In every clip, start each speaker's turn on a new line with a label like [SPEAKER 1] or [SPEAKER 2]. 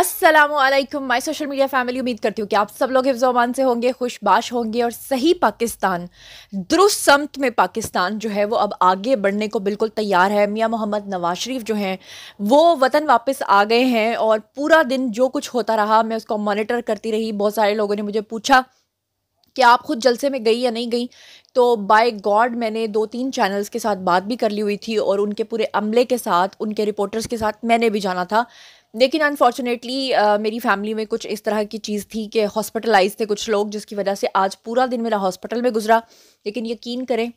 [SPEAKER 1] Aslam my social media family उम्मीद करती हूँ कि आप सब लोग हिफ्जोमान से होंगे खुशबाश होंगे और सही पाकिस्तान दुरुस्त समत में पाकिस्तान जो है वो अब आगे बढ़ने को बिल्कुल तैयार है मियाँ मोहम्मद नवाज शरीफ जो हैं वो वतन वापस आ गए हैं और पूरा दिन जो कुछ होता रहा मैं उसको मॉनिटर करती रही बहुत सारे लोगों ने मुझे पूछा कि आप खुद जलसे में गई या नहीं गई तो बाय गॉड मैंने दो तीन चैनल्स के साथ बात भी कर ली हुई थी और उनके पूरे अमले के साथ उनके रिपोर्टर्स के साथ मैंने भी जाना था लेकिन अनफॉर्चुनेटली uh, मेरी फैमिली में कुछ इस तरह की चीज़ थी कि हॉस्पिटलाइज थे कुछ लोग जिसकी वजह से आज पूरा दिन मेरा हॉस्पिटल में गुजरा लेकिन यकीन करें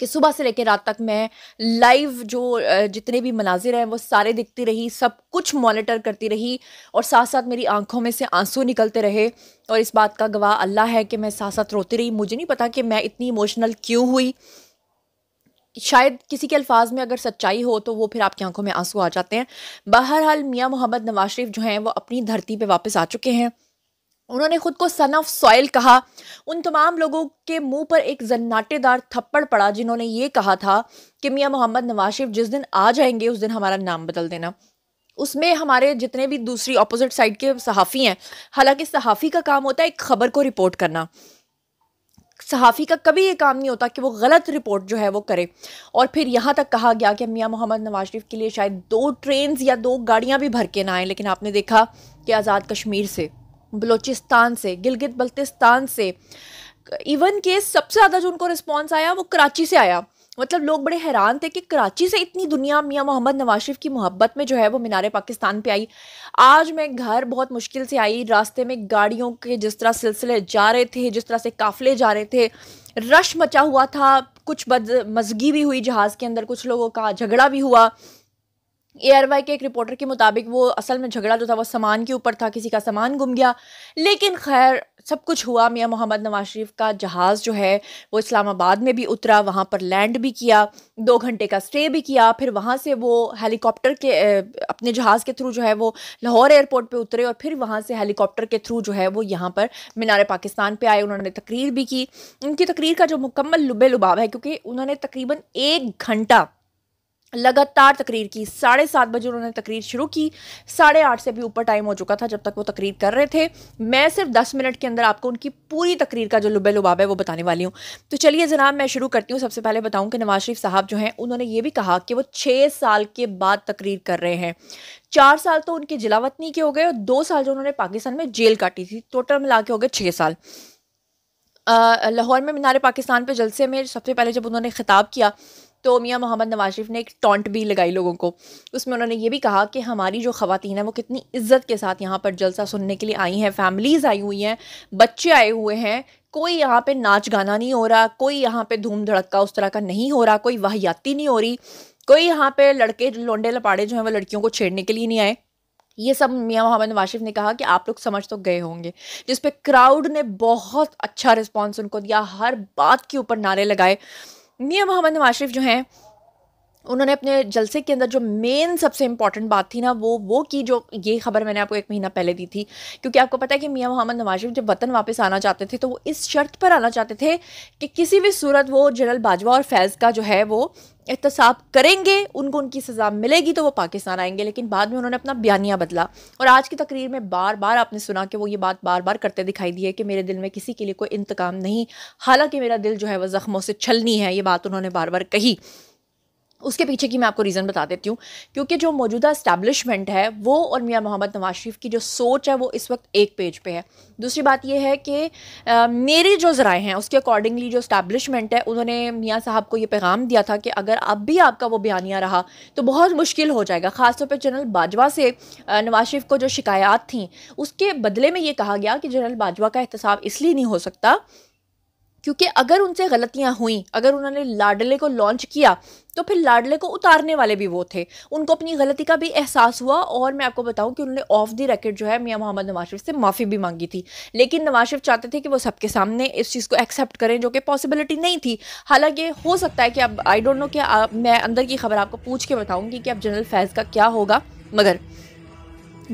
[SPEAKER 1] कि सुबह से लेकर रात तक मैं लाइव जो जितने भी मनाजिर हैं वो सारे दिखती रही सब कुछ मॉनिटर करती रही और साथ साथ मेरी आंखों में से आंसू निकलते रहे और इस बात का गवाह अल्लाह है कि मैं साथ साथ रोती रही मुझे नहीं पता कि मैं इतनी इमोशनल क्यों हुई शायद किसी के अल्फाज में अगर सच्चाई हो तो वो फिर आपकी आंखों में आंसू आ जाते हैं बहरहाल मियाँ मोहम्मद नवाज शरीफ जो हैं वो अपनी धरती पे वापस आ चुके हैं उन्होंने खुद को सन ऑफ सॉयल कहा उन तमाम लोगों के मुंह पर एक जन्नाटेदार थप्पड़ पड़ा जिन्होंने ये कहा था कि मियाँ मोहम्मद नवाज शरीफ जिस दिन आ जाएंगे उस दिन हमारा नाम बदल देना उसमें हमारे जितने भी दूसरी अपोजिट साइड के सहाफ़ी हैं हालांकि सहाफ़ी का काम होता है एक ख़बर को रिपोर्ट करना सहाफ़ी का कभी ये काम नहीं होता कि वो गलत रिपोर्ट जो है वो करे और फिर यहाँ तक कहा गया कि मियाँ मोहम्मद नवाज शरीफ के लिए शायद दो ट्रेन या दो गाड़ियाँ भी भर के ना आएँ लेकिन आपने देखा कि आज़ाद कश्मीर से बलोचिस्तान से गिलगित बल्तिस्तान से इवन के सबसे ज़्यादा जो उनको रिस्पॉन्स आया वो कराची से आया मतलब लोग बड़े हैरान थे कि कराची से इतनी दुनिया मियाँ मोहम्मद नवाज शरीफ की मोहब्बत में जो है वो मीनार पाकिस्तान पे आई आज मैं घर बहुत मुश्किल से आई रास्ते में गाड़ियों के जिस तरह सिलसिले जा रहे थे जिस तरह से काफ़िले जा रहे थे रश मचा हुआ था कुछ बद मजगी भी हुई जहाज़ के अंदर कुछ लोगों का झगड़ा भी हुआ वाई के एक रिपोर्टर के मुताबिक वो असल में झगड़ा जो था वो सामान के ऊपर था किसी का सामान गुम गया लेकिन खैर सब कुछ हुआ मियाँ मोहम्मद नवाज शरीफ का जहाज़ जो है वो इस्लामाबाद में भी उतरा वहाँ पर लैंड भी किया दो घंटे का स्टे भी किया फिर वहाँ से वो हेलीकॉप्टर के अपने जहाज़ के थ्रू जो है वो लाहौर एयरपोर्ट पे उतरे और फिर वहाँ से हेलीकॉप्टर के थ्रू जो है वो यहाँ पर मीनार पाकिस्तान पे आए उन्होंने तकरीर भी की उनकी तकरीर का जो मुकम्मल लुबे लुबाव है क्योंकि उन्होंने तकरीबन एक घंटा लगातार तकरीर की साढ़े सात बजे उन्होंने तकरीर शुरू की साढ़े आठ से भी ऊपर टाइम हो चुका था जब तक वो तकरीर कर रहे थे मैं सिर्फ दस मिनट के अंदर आपको उनकी पूरी तकरीर का जो लुबे लुबाब है वो बताने वाली हूँ तो चलिए जनाब मैं शुरू करती हूँ सबसे पहले बताऊँ कि नवाज शरीफ साहब जो हैं उन्होंने ये भी कहा कि वो छः साल के बाद तकरीर कर रहे हैं चार साल तो उनकी जिलावतनी के हो गए और दो साल जो उन्होंने पाकिस्तान में जेल काटी थी टोटल मिला के हो गए छः साल लाहौर में मीनार पाकिस्तान पर जलसे में सबसे पहले जब उन्होंने ख़िताब किया तो मियाँ मोहम्मद नवाज शरीफ ने एक टॉन्ट भी लगाई लोगों को उसमें उन्होंने ये भी कहा कि हमारी जो ख़वातीन हैं वो कितनी इज्जत के साथ यहाँ पर जलसा सुनने के लिए आई हैं फैमिलीज़ आई हुई हैं बच्चे आए हुए हैं कोई यहाँ पे नाच गाना नहीं हो रहा कोई यहाँ पे धूम धड़का उस तरह का नहीं हो रहा कोई वाहियाती नहीं हो रही कोई यहाँ पर लड़के लोंडे लपाड़े जो हैं वो लड़कियों को छेड़ने के लिए नहीं आए ये सब मियाँ मोहम्मद वाशिफ ने कहा कि आप लोग समझ तो गए होंगे जिस क्राउड ने बहुत अच्छा रिस्पॉन्स उनको दिया हर बात के ऊपर नारे लगाए मियाँ मोहम्मद वाशिफ जो हैं उन्होंने अपने जलसे के अंदर जो मेन सबसे इम्पॉर्टेंट बात थी ना वो वो की जो ये खबर मैंने आपको एक महीना पहले दी थी क्योंकि आपको पता है कि मियाँ मोहम्मद नवाज शरीफ जब वतन वापस आना चाहते थे तो वो इस शर्त पर आना चाहते थे कि किसी भी सूरत वो जनरल बाजवा और फैज़ का जो है वो एहतसाब करेंगे उनको उनकी सज़ा मिलेगी तो वो पाकिस्तान आएंगे लेकिन बाद में उन्होंने अपना बयानिया बदला और आज की तकरीर में बार बार आपने सुना कि वो ये बात बार बार करते दिखाई दी है कि मेरे दिल में किसी के लिए कोई इंतकाम नहीं हालांकि मेरा दिल जो है वह ज़ख्मों से छलनी है ये बात उन्होंने बार बार कही उसके पीछे की मैं आपको रीज़न बता देती हूँ क्योंकि जो मौजूदा इस्टेब्लिशमेंट है वो और मियाँ मोहम्मद नवाज शरीफ की जो सोच है वो इस वक्त एक पेज पे है दूसरी बात ये है कि मेरे जो ज़राए हैं उसके अकॉर्डिंगली जो इस्टेब्लिशमेंट है उन्होंने मियाँ साहब को ये पैगाम दिया था कि अगर अब भी आपका वो बयानिया रहा तो बहुत मुश्किल हो जाएगा ख़ासतौर पर जनरल बाजवा से नवाज शरीफ को जो शिकायात थी उसके बदले में ये कहा गया कि जनरल बाजवा का एहतसाब इसलिए नहीं हो सकता क्योंकि अगर उनसे गलतियां हुई अगर उन्होंने लाडले को लॉन्च किया तो फिर लाडले को उतारने वाले भी वो थे उनको अपनी गलती का भी एहसास हुआ और मैं आपको बताऊं कि उन्होंने ऑफ दी रैकेट जो है मियाँ मोहम्मद नवाज शरीफ से माफ़ी भी मांगी थी लेकिन नवाज शरीफ चाहते थे कि वो सबके सामने इस चीज़ को एक्सेप्ट करें जो कि पॉसिबिलिटी नहीं थी हालांकि हो सकता है कि अब आई डोंट नो कि मैं अंदर की खबर आपको पूछ के बताऊँगी कि अब जनरल फैज़ का क्या होगा मगर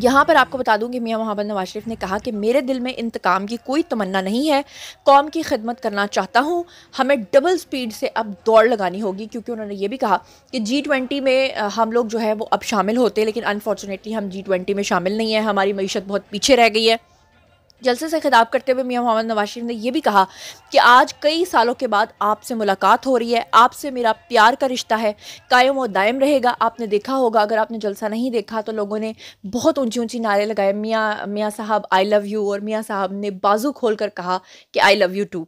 [SPEAKER 1] यहाँ पर आपको बता दूं कि मियाँ मोहम्मद नवाज शरीफ ने कहा कि मेरे दिल में इंतकाम की कोई तमन्ना नहीं है कौम की खिदमत करना चाहता हूँ हमें डबल स्पीड से अब दौड़ लगानी होगी क्योंकि उन्होंने ये भी कहा कि जी ट्वेंटी में हम लोग जो है वो अब शामिल होते लेकिन अनफॉर्चुनेटली हम जी ट्वेंटी में शामिल नहीं है हमारी मीशत बहुत पीछे रह गई है जलसे से खिताब करते हुए मियाँ मोहम्मद नवाज शरीफ ने यह भी कहा कि आज कई सालों के बाद आपसे मुलाकात हो रही है आपसे मेरा प्यार का रिश्ता है कायम और दायम रहेगा आपने देखा होगा अगर आपने जलसा नहीं देखा तो लोगों ने बहुत ऊंची ऊंची नारे लगाए मियाँ मियाँ साहब आई लव यू और मियाँ साहब ने बाजू खोल कर कहा कि आई लव यू टू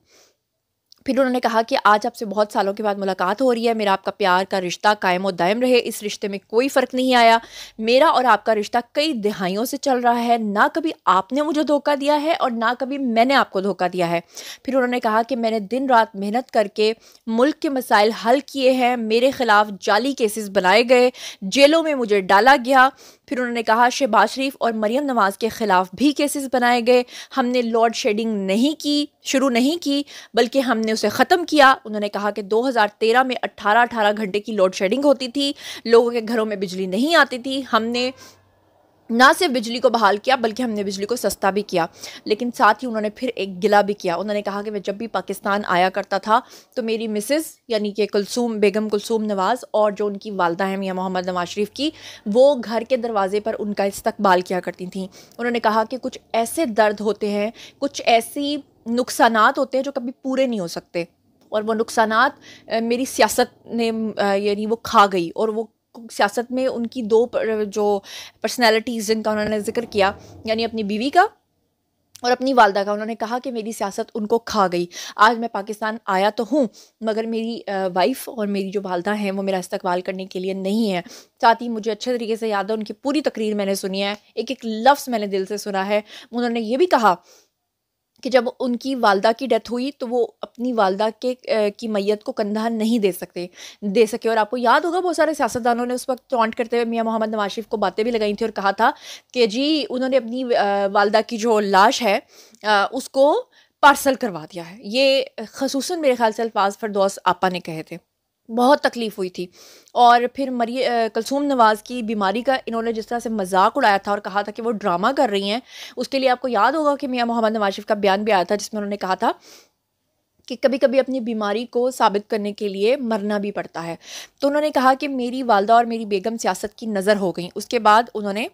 [SPEAKER 1] फिर उन्होंने कहा कि आज आपसे बहुत सालों के बाद मुलाकात हो रही है मेरा आपका प्यार का रिश्ता कायम और दायम रहे इस रिश्ते में कोई फ़र्क नहीं आया मेरा और आपका रिश्ता कई दिहाइयों से चल रहा है ना कभी आपने मुझे धोखा दिया है और ना कभी मैंने आपको धोखा दिया है फिर उन्होंने कहा कि मैंने दिन रात मेहनत करके मुल्क के मसाइल हल किए हैं मेरे ख़िलाफ़ जाली केसेस बनाए गए जेलों में मुझे डाला गया फिर उन्होंने कहा शहबाज शरीफ और मरीम नवाज़ के ख़िलाफ़ भी केसेस बनाए गए हमने लॉर्ड शेडिंग नहीं की शुरू नहीं की बल्कि हमने उसे ख़त्म किया उन्होंने कहा कि 2013 में 18-18 घंटे की लोड शेडिंग होती थी लोगों के घरों में बिजली नहीं आती थी हमने ना सिर्फ बिजली को बहाल किया बल्कि हमने बिजली को सस्ता भी किया लेकिन साथ ही उन्होंने फिर एक गिला भी किया उन्होंने कहा कि मैं जब भी पाकिस्तान आया करता था तो मेरी मिसेस यानी कि कुलसूम बेगम कुलसूम नवाज़ और जो उनकी वालदा हैं मियाँ मोहम्मद नवाज शरीफ की वो घर के दरवाजे पर उनका इस्तकबाल किया करती थी उन्होंने कहा कि कुछ ऐसे दर्द होते हैं कुछ ऐसी नुकसान होते हैं जो कभी पूरे नहीं हो सकते और वो नुकसान मेरी सियासत ने यानी वो खा गई और वो सियासत में उनकी दो पर, जो पर्सनैलिटीज़ जिनका उन्होंने जिक्र किया यानी अपनी बीवी का और अपनी वालदा का उन्होंने कहा कि मेरी सियासत उनको खा गई आज मैं पाकिस्तान आया तो हूँ मगर मेरी वाइफ और मेरी जो वालदा हैं वो मेरा इस्तकबाल करने के लिए नहीं है साथ ही मुझे अच्छे तरीके से याद है उनकी पूरी तकरीर मैंने सुनी है एक एक लफ्ज़ मैंने दिल से सुना है उन्होंने ये भी कहा कि जब उनकी वालदा की डेथ हुई तो वो अपनी वालदा के की मैयत को कंधा नहीं दे सकते दे सके और आपको याद होगा बहुत सारे सियासतदानों ने उस वक्त टॉन्ट करते हुए मियाँ मोहम्मद नवाज शरीफ को बातें भी लगाई थी और कहा था कि जी उन्होंने अपनी वालदा की जो लाश है उसको पार्सल करवा दिया है ये खसूस मेरे ख्याल से अल्फाज फरदौस आपा ने कहे थे बहुत तकलीफ़ हुई थी और फिर मरी कलसूम नवाज़ की बीमारी का इन्होंने जिस तरह से मजाक उड़ाया था और कहा था कि वो ड्रामा कर रही हैं उसके लिए आपको याद होगा कि मियाँ मोहम्मद नवाज शरीफ का बयान भी आया था जिसमें उन्होंने कहा था कि कभी कभी अपनी बीमारी को साबित करने के लिए मरना भी पड़ता है तो उन्होंने कहा कि मेरी वालदा और मेरी बेगम सियासत की नज़र हो गई उसके बाद उन्होंने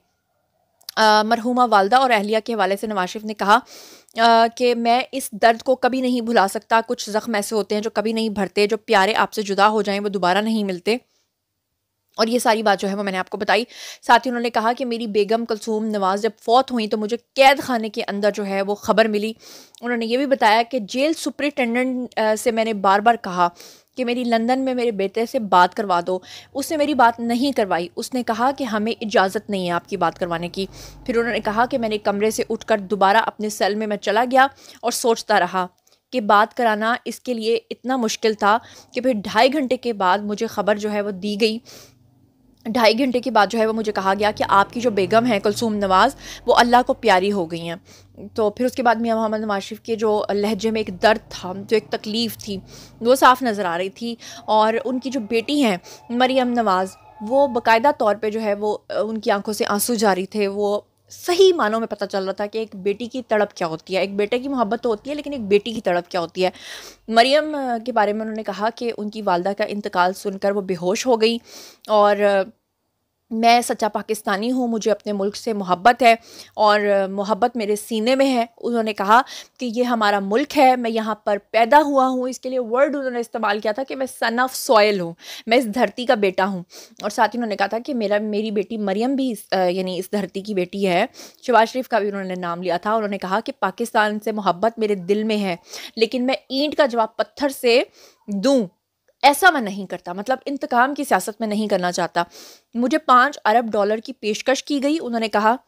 [SPEAKER 1] मरहूमा वालदा और अहलिया के हवाले से नवाज शरीफ ने कहा कि मैं इस दर्द को कभी नहीं भुला सकता कुछ ज़ख्म ऐसे होते हैं जो कभी नहीं भरते जो प्यारे आपसे जुदा हो जाएं वो दोबारा नहीं मिलते और ये सारी बात जो है वो मैंने आपको बताई साथ ही उन्होंने कहा कि मेरी बेगम कलसूम नवाज़ जब फौत हुई तो मुझे कैद खाने के अंदर जो है वो ख़बर मिली उन्होंने ये भी बताया कि जेल सुपरिटेंडेंट से मैंने बार बार कहा कि मेरी लंदन में मेरे बेटे से बात करवा दो उसने मेरी बात नहीं करवाई उसने कहा कि हमें इजाज़त नहीं है आपकी बात करवाने की फिर उन्होंने कहा कि मैंने कमरे से उठकर दोबारा अपने सेल में मैं चला गया और सोचता रहा कि बात कराना इसके लिए इतना मुश्किल था कि फिर ढाई घंटे के बाद मुझे ख़बर जो है वो दी गई ढाई घंटे के बाद जो है वो मुझे कहा गया कि आपकी जो बेगम है कुलसूम नवाज़ वो अल्लाह को प्यारी हो गई हैं तो फिर उसके बाद मियाँ मोहम्मद नवाज शरीफ के जो लहजे में एक दर्द था जो एक तकलीफ़ थी वो साफ़ नज़र आ रही थी और उनकी जो बेटी हैं मरियम नवाज़ वो बाकायदा तौर पे जो है वो उनकी आंखों से आंसू जारी थे वो सही मानों में पता चल रहा था कि एक बेटी की तड़प क्या होती है एक बेटे की मोहब्बत तो होती है लेकिन एक बेटी की तड़प क्या होती है मरियम के बारे में उन्होंने कहा कि उनकी वालदा का इंतकाल सुनकर वो बेहोश हो गई और मैं सच्चा पाकिस्तानी हूँ मुझे अपने मुल्क से मोहब्बत है और मोहब्बत मेरे सीने में है उन्होंने कहा कि ये हमारा मुल्क है मैं यहाँ पर पैदा हुआ हूँ इसके लिए वर्ड उन्होंने इस्तेमाल किया था कि मैं सन ऑफ सॉयल हूँ मैं इस धरती का बेटा हूँ और साथ ही उन्होंने कहा था कि मेरा मेरी बेटी मरियम भी यानी इस धरती की बेटी है शबाज शरीफ का भी उन्होंने नाम लिया था उन्होंने कहा कि पाकिस्तान से मोहब्बत मेरे दिल में है लेकिन मैं ईंट का जवाब पत्थर से दूँ ऐसा मैं नहीं करता मतलब इंतकाम की सियासत में नहीं करना चाहता मुझे पाँच अरब डॉलर की पेशकश की गई उन्होंने कहा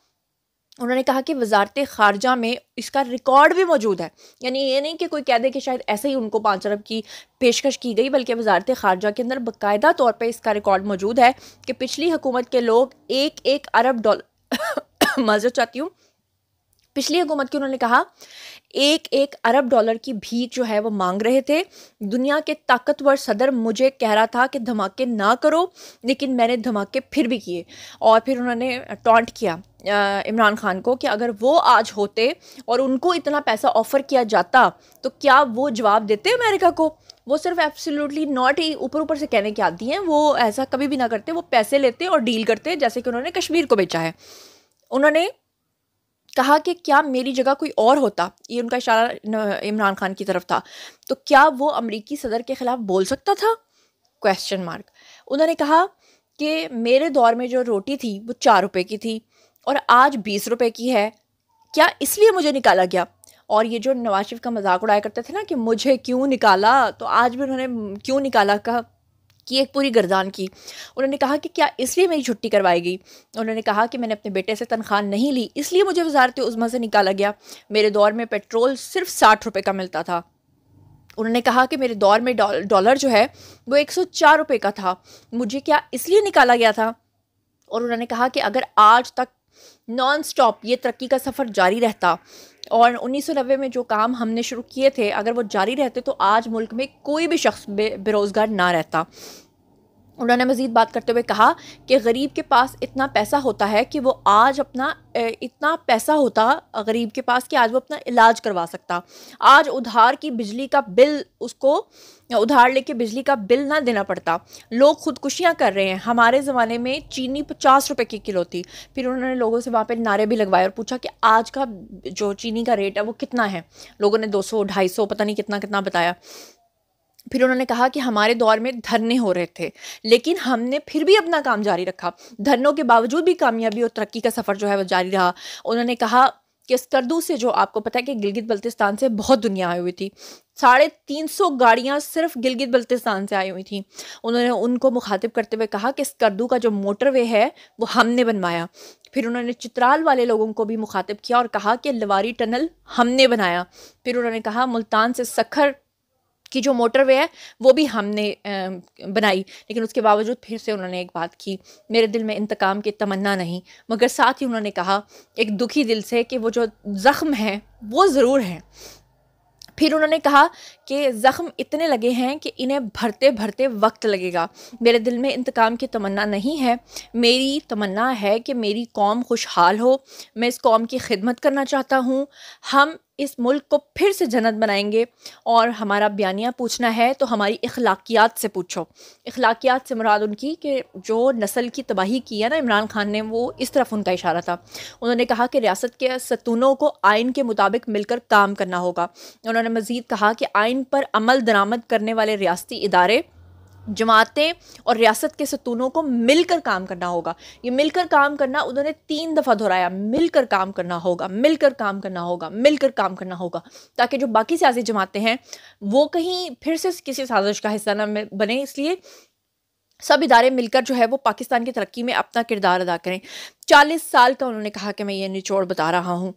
[SPEAKER 1] उन्होंने कहा कि वजारत खारजा में इसका रिकॉर्ड भी मौजूद है यानी ये नहीं कि कोई कह दे कि शायद ऐसे ही उनको पाँच अरब की पेशकश की गई बल्कि वजारत खारजा के अंदर बाकायदा तौर पर इसका रिकॉर्ड मौजूद है कि पिछली हुकूमत के लोग एक एक अरब डॉलर माजर चाहती हूँ पिछली हुकूमत की उन्होंने कहा एक एक अरब डॉलर की भीख जो है वो मांग रहे थे दुनिया के ताकतवर सदर मुझे कह रहा था कि धमाके ना करो लेकिन मैंने धमाके फिर भी किए और फिर उन्होंने टॉन्ट किया इमरान खान को कि अगर वो आज होते और उनको इतना पैसा ऑफ़र किया जाता तो क्या वो जवाब देते अमेरिका को वो सिर्फ एब्सोल्युटली नॉट ही ऊपर ऊपर से कहने की आती हैं वो ऐसा कभी भी ना करते वो पैसे लेते और डील करते जैसे कि उन्होंने कश्मीर को बेचा है उन्होंने कहा कि क्या मेरी जगह कोई और होता ये उनका इशारा इमरान खान की तरफ था तो क्या वो अमरीकी सदर के ख़िलाफ़ बोल सकता था क्वेश्चन मार्क उन्होंने कहा कि मेरे दौर में जो रोटी थी वो चार रुपए की थी और आज बीस रुपए की है क्या इसलिए मुझे निकाला गया और ये जो नवाज शरीफ का मजाक उड़ाया करते थे ना कि मुझे क्यों निकाला तो आज भी उन्होंने क्यों निकाला का की एक पूरी गर्दान की उन्होंने कहा कि क्या इसलिए मेरी छुट्टी करवाई गई उन्होंने कहा कि मैंने अपने बेटे से तनख्वाह नहीं ली इसलिए मुझे वजारत उज़मा से निकाला गया मेरे दौर में पेट्रोल सिर्फ साठ रुपये का मिलता था उन्होंने कहा कि मेरे दौर में डॉलर जो है वो एक सौ चार रुपये का था मुझे क्या इसलिए निकाला गया था और उन्होंने कहा कि अगर आज तक नॉन स्टॉप ये तरक्की का सफ़र जारी रहता और उन्नीस में जो काम हमने शुरू किए थे अगर वो जारी रहते तो आज मुल्क में कोई भी शख्स बे बेरोज़गार ना रहता उन्होंने मज़ीद बात करते हुए कहा कि गरीब के पास इतना पैसा होता है कि वो आज अपना इतना पैसा होता गरीब के पास कि आज वो अपना इलाज करवा सकता आज उधार की बिजली का बिल उसको उधार लेके बिजली का बिल ना देना पड़ता लोग खुदकुशियाँ कर रहे हैं हमारे ज़माने में चीनी पचास रुपए की किलो थी फिर उन्होंने लोगों से वहाँ पर नारे भी लगवाए और पूछा कि आज का जो चीनी का रेट है वो कितना है लोगों ने दो सौ ढाई सौ पता नहीं कितना कितना बताया फिर उन्होंने कहा कि हमारे दौर में धरने हो रहे थे लेकिन हमने फिर भी अपना काम जारी रखा धरनों के बावजूद भी कामयाबी और तरक्की का सफ़र जो है वो जारी रहा उन्होंने कहा कि स्कर्दू से जो आपको पता है कि गिलगित बल्तिस्तान से बहुत दुनिया आई हुई थी साढ़े तीन सौ गाड़ियाँ सिर्फ गिलगित बल्तिस्तान से आई हुई थी उन्होंने उनको मुखातिब करते हुए कहा कि स्कर्दू का जो मोटरवे है वो हमने बनवाया फिर उन्होंने चित्राल वाले लोगों को भी मुखातिब किया और कहा कि लवारी टनल हमने बनाया फिर उन्होंने कहा मुल्तान से सखर की जो मोटरवे है वो भी हमने बनाई लेकिन उसके बावजूद फिर से उन्होंने एक बात की मेरे दिल में इंतकाम की तमन्ना नहीं मगर साथ ही उन्होंने कहा एक दुखी दिल से कि वो जो ज़ख्म है वो ज़रूर हैं फिर उन्होंने कहा कि ज़ख्म इतने लगे हैं कि इन्हें भरते भरते वक्त लगेगा मेरे दिल में इंतकाम की तमन्ना नहीं है मेरी तमन्ना है कि मेरी कौम खुशहाल हो मैं इस कौम की खिदमत करना चाहता हूँ हम इस मुल्क को फिर से जन्नत बनाएंगे और हमारा बयानिया पूछना है तो हमारी अखलाकियात से पूछो अखलाकियात से मुराद उनकी कि जो नस्ल की तबाही की है ना इमरान खान ने वो इस तरफ उनका इशारा था उन्होंने कहा कि रियासत के सतूनों को आइन के मुताबिक मिलकर काम करना होगा उन्होंने मज़ीद कहा कि आइन आइन पर अमल दरामद करने वाले रियाती इदारे जमातें और रियासत के सतूनों को मिलकर काम करना होगा ये मिलकर काम करना उन्होंने तीन दफ़ा दोहराया मिलकर काम करना होगा मिलकर काम करना होगा मिलकर काम करना होगा ताकि जो बाकी सियासी जमातें हैं वो कहीं फिर से किसी साजिश का हिस्सा न बने इसलिए सब इदारे मिलकर जो है वो पाकिस्तान की तरक्की में अपना किरदार अदा करें चालीस साल का उन्होंने कहा कि मैं ये निचोड़ बता रहा हूँ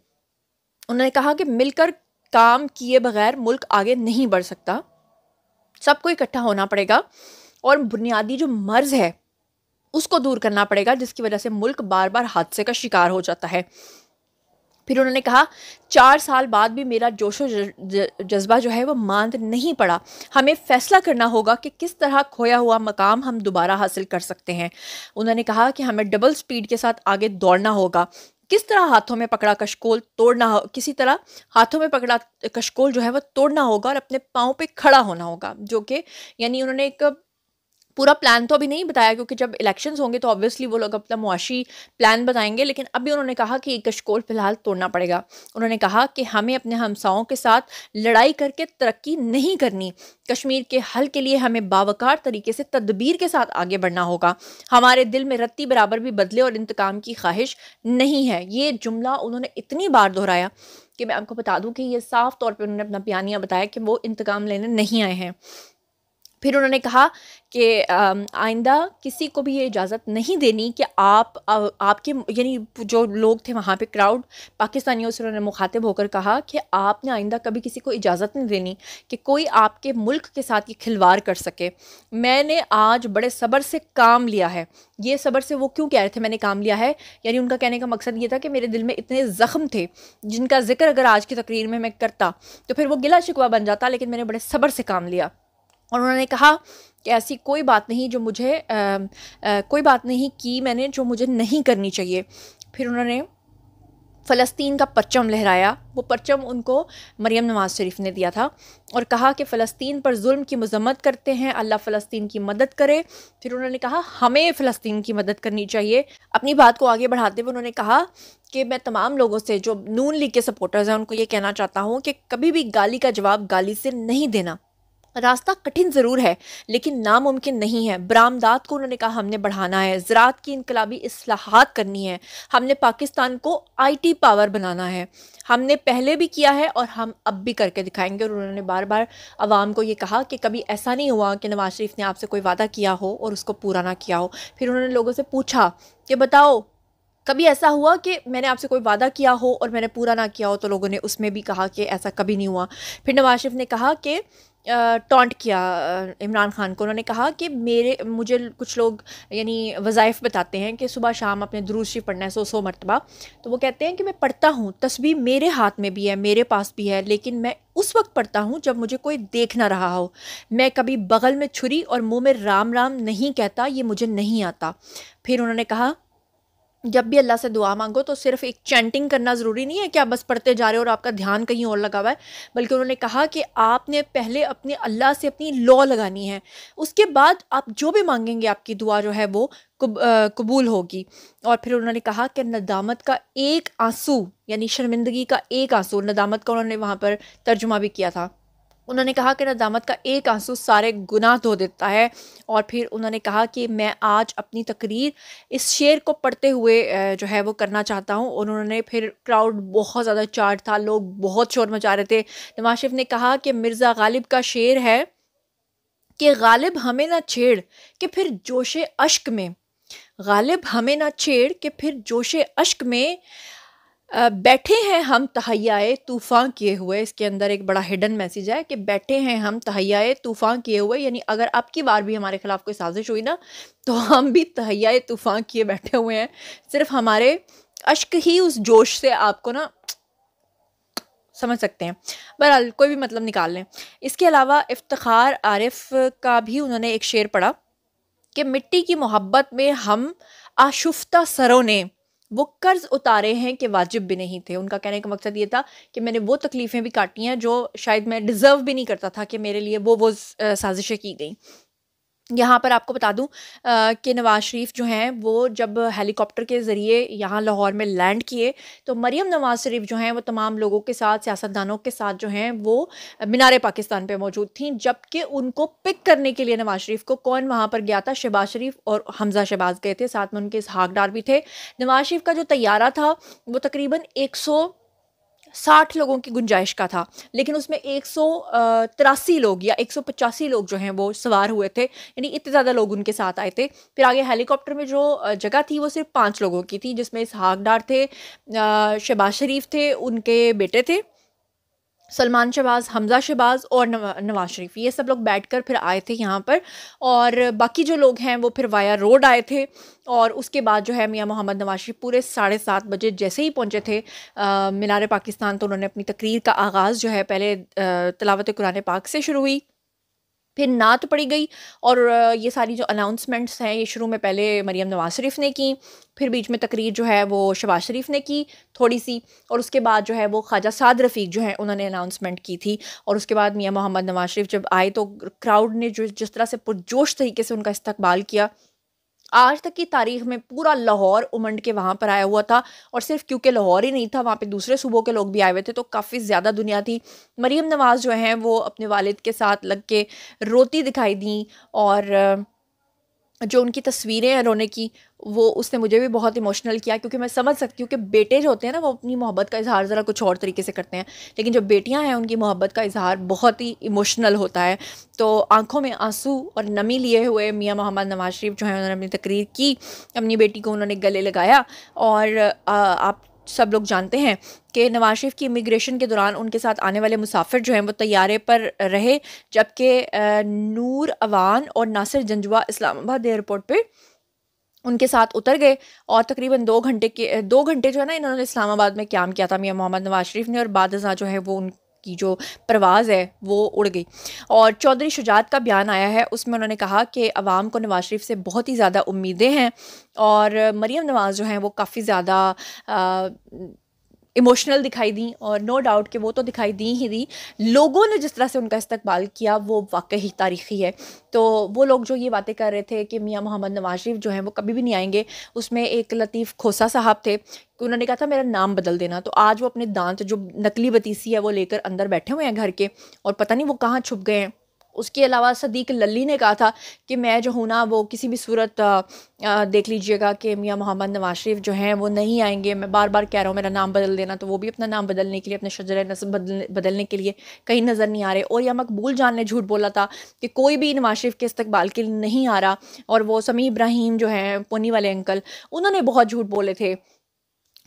[SPEAKER 1] उन्होंने कहा कि मिलकर काम किए बगैर मुल्क आगे नहीं बढ़ सकता सबको इकट्ठा होना पड़ेगा और बुनियादी जो मर्ज है उसको दूर करना पड़ेगा जिसकी वजह से मुल्क बार बार हादसे का शिकार हो जाता है फिर उन्होंने कहा चार साल बाद भी मेरा जोशो जज्बा जो है वो मांद नहीं पड़ा हमें फ़ैसला करना होगा कि किस तरह खोया हुआ मकाम हम दोबारा हासिल कर सकते हैं उन्होंने कहा कि हमें डबल स्पीड के साथ आगे दौड़ना होगा किस तरह हाथों में पकड़ा कशकोल तोड़ना हो किसी तरह हाथों में पकड़ा कशकोल जो है वह तोड़ना होगा और अपने पाँव पे खड़ा होना होगा जो कि यानी उन्होंने एक पूरा प्लान तो अभी नहीं बताया क्योंकि जब इलेक्शन होंगे तो ऑब्वियसली वो लोग अपना मुआशी प्लान बताएंगे लेकिन अभी उन्होंने कहा कि कशकोल फ़िलहाल तोड़ना पड़ेगा उन्होंने कहा कि हमें अपने हमसाओं के साथ लड़ाई करके तरक्की नहीं करनी कश्मीर के हल के लिए हमें बावकार तरीके से तदबीर के साथ आगे बढ़ना होगा हमारे दिल में रत्ती बराबर भी बदले और इंतकाम की ख्वाहिश नहीं है ये जुमला उन्होंने इतनी बार दोहराया कि मैं आपको बता दूं कि ये साफ तौर पे उन्होंने अपना बयानिया बताया कि वो इंतकाम लेने नहीं आए हैं फिर उन्होंने कहा कि आइंदा किसी को भी ये इजाज़त नहीं देनी कि आप आ, आपके यानी जो लोग थे वहाँ पे क्राउड पाकिस्तानियों से उन्होंने मुखातिब होकर कहा कि आपने आइंदा कभी किसी को इजाज़त नहीं देनी कि कोई आपके मुल्क के साथ ये खिलवाड़ कर सके मैंने आज बड़े सब्र से काम लिया है ये सब्र से वो क्यों कह रहे थे मैंने काम लिया है यानी उनका कहने का मकसद ये था कि मेरे दिल में इतने ज़ख्म थे जिनका जिक्र अगर आज की तकरीर में मैं करता तो फिर वो गिला शिकवा बन जाता लेकिन मैंने बड़े सब्र से काम लिया और उन्होंने कहा कि ऐसी कोई बात नहीं जो मुझे आ, आ, कोई बात नहीं की मैंने जो मुझे नहीं करनी चाहिए फिर उन्होंने फ़लस्तीन का परचम लहराया वो परचम उनको मरियम नवाज़ शरीफ ने दिया था और कहा कि फ़लस्तीन पर जुल्म की मजम्मत करते हैं अल्लाह फ़लस्तीन की मदद करे फिर उन्होंने कहा हमें फ़लस्तीन की मदद करनी चाहिए अपनी बात को आगे बढ़ाते हुए उन्होंने कहा कि मैं तमाम लोगों से जो नून लीग के सपोर्टर्स हैं उनको ये कहना चाहता हूँ कि कभी भी गाली का जवाब गाली से नहीं देना रास्ता कठिन ज़रूर है लेकिन नामुमकिन नहीं है बरामदात को उन्होंने कहा हमने बढ़ाना है ज़रात की इनकलाबी असलाहत करनी है हमने पाकिस्तान को आईटी पावर बनाना है हमने पहले भी किया है और हम अब भी करके दिखाएंगे और उन्होंने बार बार आवाम को ये कहा कि कभी ऐसा नहीं हुआ कि नवाज़ शरीफ ने आपसे कोई वादा किया हो और उसको पूरा ना किया हो फिर उन्होंने लोगों से पूछा कि बताओ कभी ऐसा हुआ कि मैंने आपसे कोई वादा किया हो और मैंने पूरा ना किया हो तो लोगों ने उसमें भी कहा कि ऐसा कभी नहीं हुआ फिर नवाज शरीफ ने कहा कि टॉन्ट किया इमरान खान को उन्होंने कहा कि मेरे मुझे कुछ लोग यानी वज़ाइफ़ बताते हैं कि सुबह शाम अपने दुरूशी पढ़ना है सो सो मरतबा तो वो कहते हैं कि मैं पढ़ता हूँ तस्वीर मेरे हाथ में भी है मेरे पास भी है लेकिन मैं उस वक्त पढ़ता हूँ जब मुझे कोई देख ना रहा हो मैं कभी बगल में छुरी और मुँह में राम राम नहीं कहता ये मुझे नहीं आता फिर उन्होंने कहा जब भी अल्लाह से दुआ मांगो तो सिर्फ एक चैंटिंग करना ज़रूरी नहीं है कि आप बस पढ़ते जा रहे हो और आपका ध्यान कहीं और लगा हुआ है बल्कि उन्होंने कहा कि आपने पहले अपने अल्लाह से अपनी लॉ लगानी है उसके बाद आप जो भी मांगेंगे आपकी दुआ जो है वो आ, कबूल होगी और फिर उन्होंने कहा कि नदामत का एक आंसू यानी शर्मिंदगी का एक आंसू नदामत का उन्होंने वहाँ पर तर्जुमा भी किया था उन्होंने कहा कि नदामत का एक आंसू सारे गुनाह धो देता है और फिर उन्होंने कहा कि मैं आज अपनी तकरीर इस शेर को पढ़ते हुए जो है वो करना चाहता हूँ उन्होंने फिर क्राउड बहुत ज़्यादा चार्ट था लोग बहुत शोर मचा रहे थे नवाज शरीफ ने कहा कि मिर्ज़ा गालिब का शेर है कि गालिब हमें ना छेड़ कि फिर जोश अश्क में गालिब हमें ना छेड़ कि फिर जोश अश्क में बैठे हैं हम तहैयाए तूफ़ान किए हुए इसके अंदर एक बड़ा हिडन मैसेज है कि बैठे हैं हम तहैयाए तूफ़ान किए हुए यानी अगर आपकी बार भी हमारे खिलाफ कोई साजिश हुई ना तो हम भी तहैयाए तूफ़ान किए बैठे हुए हैं सिर्फ हमारे अश्क ही उस जोश से आपको ना समझ सकते हैं बहरहाल कोई भी मतलब निकाल लें इसके अलावा इफ्तार आरिफ का भी उन्होंने एक शेर पढ़ा कि मिट्टी की मोहब्बत में हम आशुफ्ता सरों ने वो कर्ज उतारे हैं कि वाजिब भी नहीं थे उनका कहने का मकसद ये था कि मैंने वो तकलीफ़ें भी काटी हैं जो शायद मैं डिज़र्व भी नहीं करता था कि मेरे लिए वो वो साजिशें की गई यहाँ पर आपको बता दूँ कि नवाज़ शरीफ जो हैं वो जब हेलीकॉप्टर के ज़रिए यहाँ लाहौर में लैंड किए तो मरियम नवाज़ शरीफ जो हैं वो तमाम लोगों के साथ सियासतदानों के साथ जो हैं वो मीनार पाकिस्तान पे मौजूद थी जबकि उनको पिक करने के लिए नवाज़ शरीफ को कौन वहाँ पर गया था शहबाज शरीफ और हमजा शहबाज गए थे साथ में उनके इस भी थे नवाज़ शरीफ का जो तैयारा था वो तकरीबन एक सौ साठ लोगों की गुंजाइश का था लेकिन उसमें एक सौ तिरासी लोग या एक सौ पचासी लोग जो हैं वो सवार हुए थे यानी इतने ज़्यादा लोग उनके साथ आए थे फिर आगे हेलीकॉप्टर में जो जगह थी वो सिर्फ पाँच लोगों की थी जिसमें इसहाक डार थे शहबाज शरीफ थे उनके बेटे थे सलमान शहबाज हमज़ा शहबाज और नवाज शरीफ ये सब लोग बैठकर फिर आए थे यहाँ पर और बाकी जो लोग हैं वो फिर वाया रोड आए थे और उसके बाद जो है मियाँ मोहम्मद नवाज शरीफ पूरे साढ़े सात बजे जैसे ही पहुँचे थे मीनार पाकिस्तान तो उन्होंने अपनी तकरीर का आगाज़ जो है पहले तलावत कुरान पाक से शुरू हुई फिर नात पड़ी गई और ये सारी जो अनाउंसमेंट्स हैं ये शुरू में पहले मरीम नवाज शरीफ ने की फिर बीच में तकरीर जो है वो शबाज शरीफ ने की थोड़ी सी और उसके बाद जो है वो ख्वाजा साद रफ़ीक जो है उन्होंने अनाउंसमेंट की थी और उसके बाद मियाँ मोहम्मद नवाज शरीफ जब आए तो क्राउड ने जो जिस तरह से पुरजोश तरीके से उनका इस्तबाल किया आज तक की तारीख में पूरा लाहौर उमंड के वहाँ पर आया हुआ था और सिर्फ क्योंकि लाहौर ही नहीं था वहाँ पे दूसरे सूबों के लोग भी आए हुए थे तो काफ़ी ज़्यादा दुनिया थी मरीम नवाज़ जो हैं वो अपने वालिद के साथ लग के रोती दिखाई दी और जो उनकी तस्वीरें हैं रोने की वो उसने मुझे भी बहुत इमोशनल किया क्योंकि मैं समझ सकती हूँ कि बेटे जो होते हैं ना वो अपनी मोहब्बत का इजहार ज़रा कुछ और तरीके से करते हैं लेकिन जो बेटियाँ हैं उनकी मोहब्बत का इजहार बहुत ही इमोशनल होता है तो आंखों में आंसू और नमी लिए हुए मियाँ मोहम्मद नवाज शरीफ जो है उन्होंने अपनी तकरीर की अपनी बेटी को उन्होंने गले लगाया और आप सब लोग जानते हैं कि नवाज शरीफ की इमिग्रेशन के दौरान उनके साथ आने वाले मुसाफिर जो हैं वो तैयारे पर रहे जबकि नूर अवान और नासिर जंजुआ इस्लामाबाद एयरपोर्ट पर उनके साथ उतर गए और तकरीबन दो घंटे के दो घंटे जो है ना इन्होंने इस्लामाबाद में क्याम किया था मियाँ मोहम्मद नवाज शरीफ ने और बाद जो है वो उन की जो परवाज़ है वो उड़ गई और चौधरी शुजात का बयान आया है उसमें उन्होंने कहा कि अवाम को नवाज शरीफ से बहुत ही ज़्यादा उम्मीदें हैं और मरीम नवाज़ जो हैं वो काफ़ी ज़्यादा इमोशनल दिखाई दी और नो डाउट कि वो तो दिखाई दी ही दी लोगों ने जिस तरह से उनका इस्तकबाल किया वो वाकई तारीखी है तो वो लोग जो ये बातें कर रहे थे कि मियाँ मोहम्मद नवाज शरीफ जो हैं वो कभी भी नहीं आएंगे उसमें एक लतीफ़ खोसा साहब थे कि उन्होंने कहा था मेरा नाम बदल देना तो आज वो अपने दांत जो नकली बतीसी है वो लेकर अंदर बैठे हुए हैं घर के और पता नहीं वो कहाँ छुप गए हैं उसके अलावा सदीक लल्ली ने कहा था कि मैं जो हूँ ना वो किसी भी सूरत आ, देख लीजिएगा कि मियाँ मोहम्मद नवाज शरीफ जो हैं वो नहीं आएंगे मैं बार बार कह रहा हूँ मेरा नाम बदल देना तो वो भी अपना नाम बदलने के लिए अपने शजर नस्ब बदल, बदलने के लिए कहीं नज़र नहीं आ रहे और या मकबूल जान ने झूठ बोला था कि कोई भी नवाज शरीफ के इस्तबाल के लिए नहीं आ रहा और वो समी इब्राहिम जो हैं पोनी वाले अंकल उन्होंने बहुत झूठ बोले थे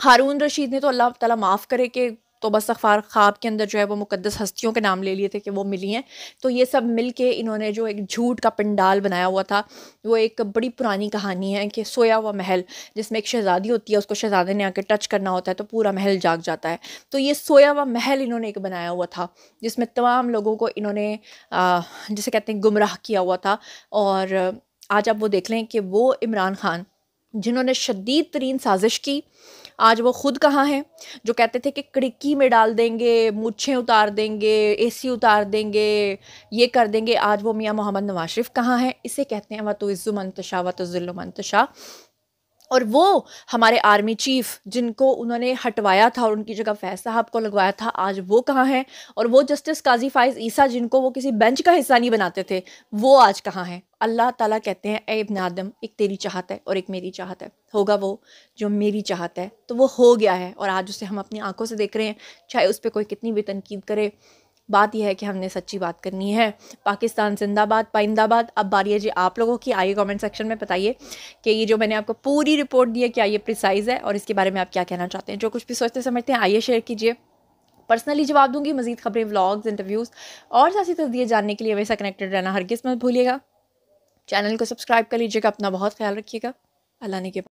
[SPEAKER 1] हारून रशीद ने तो अल्लाह ताला माफ़ करे कि तो बस अखबार ख़्वाब के अंदर जो है वो मुकदस हस्तियों के नाम ले लिए थे कि वो मिली हैं तो ये सब मिल के इन्होंने जो एक झूठ का पंडाल बनाया हुआ था वो एक बड़ी पुरानी कहानी है कि सोया हुआ महल जिसमें एक शहज़ादी होती है उसको शहज़ादे ने आके टच करना होता है तो पूरा महल जाग जाता है तो ये सोया हुआ महल इन्होंने एक बनाया हुआ था जिसमें तमाम लोगों को इन्होंने जिसे कहते हैं गुमराह किया हुआ था और आज आप वो देख लें कि वो इमरान खान जिन्होंने शदीद तरीन साजिश की आज वो खुद कहाँ हैं जो कहते थे कि कड़िकी में डाल देंगे मूछें उतार देंगे एसी उतार देंगे ये कर देंगे आज वो मियाँ मोहम्मद नवाज शरीफ कहाँ हैं इसे कहते हैं वतुज़ु मंतशा वतुज़ुल्लु मंतशा और वो हमारे आर्मी चीफ जिनको उन्होंने हटवाया था और उनकी जगह फैज साहब को लगवाया था आज वो कहाँ हैं और वो जस्टिस काजी फाइज ईसा जिनको वो किसी बेंच का हिस्सा नहीं बनाते थे वो आज कहाँ हैं अल्लाह ताला कहते हैं ए इबन आदम एक तेरी चाहत है और एक मेरी चाहत है होगा वो जो मेरी चाहत है तो वो हो गया है और आज उसे हम अपनी आंखों से देख रहे हैं चाहे उस पर कोई कितनी भी तनकीद करे बात यह है कि हमने सच्ची बात करनी है पाकिस्तान जिंदाबाद पाइंदाबाद अब बारी है जी आप लोगों की आइए कमेंट सेक्शन में बताइए कि ये जो मैंने आपको पूरी रिपोर्ट दी है क्या ये प्रिसाइज़ है और इसके बारे में आप क्या कहना चाहते हैं जो कुछ भी सोचते समझते हैं आइए शेयर कीजिए पर्सनली जवाब दूंगी मजीद खबरें व्लॉग्स इंटरव्यूज़ और सारी तस्दीर जानने के लिए हमेशा कनेक्टेड रहना हर किस्मत भूलिएगा चैनल को सब्सक्राइब कर लीजिएगा अपना बहुत ख्याल रखिएगा अल्लाह ने के